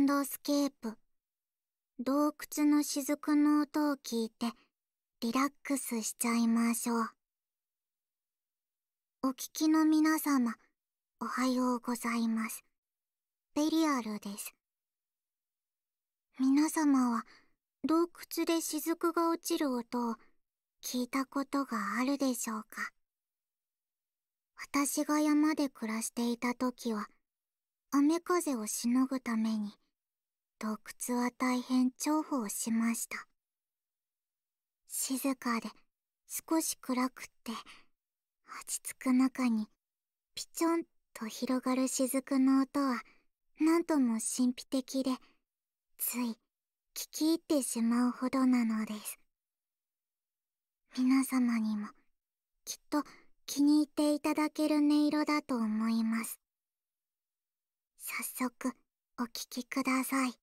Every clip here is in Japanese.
ンドスケープ。洞窟の雫の音を聞いて、リラックスしちゃいましょう。お聞きの皆様、おはようございます。ペリアルです。皆様は、洞窟で雫が落ちる音を聞いたことがあるでしょうか私が山で暮らしていた時は、雨風をしのぐために、洞窟は大変重宝しました静かで少し暗くって落ち着く中にピチョンと広がる雫の音は何とも神秘的でつい聞き入ってしまうほどなのです皆様にもきっと気に入っていただける音色だと思います早速お聴きください。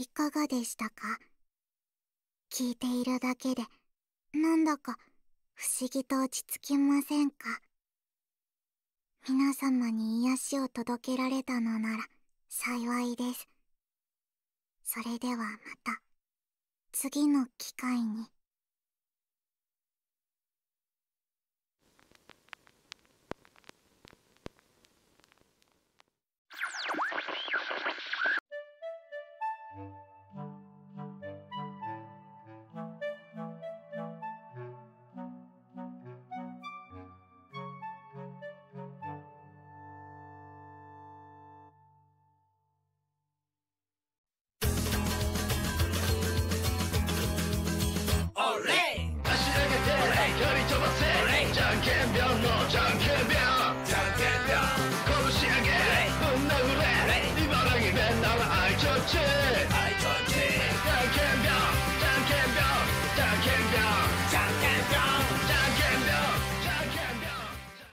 いかがでしたか聞いているだけでなんだか不思議と落ち着きませんか皆様に癒しを届けられたのなら幸いです。それではまた次の機会に。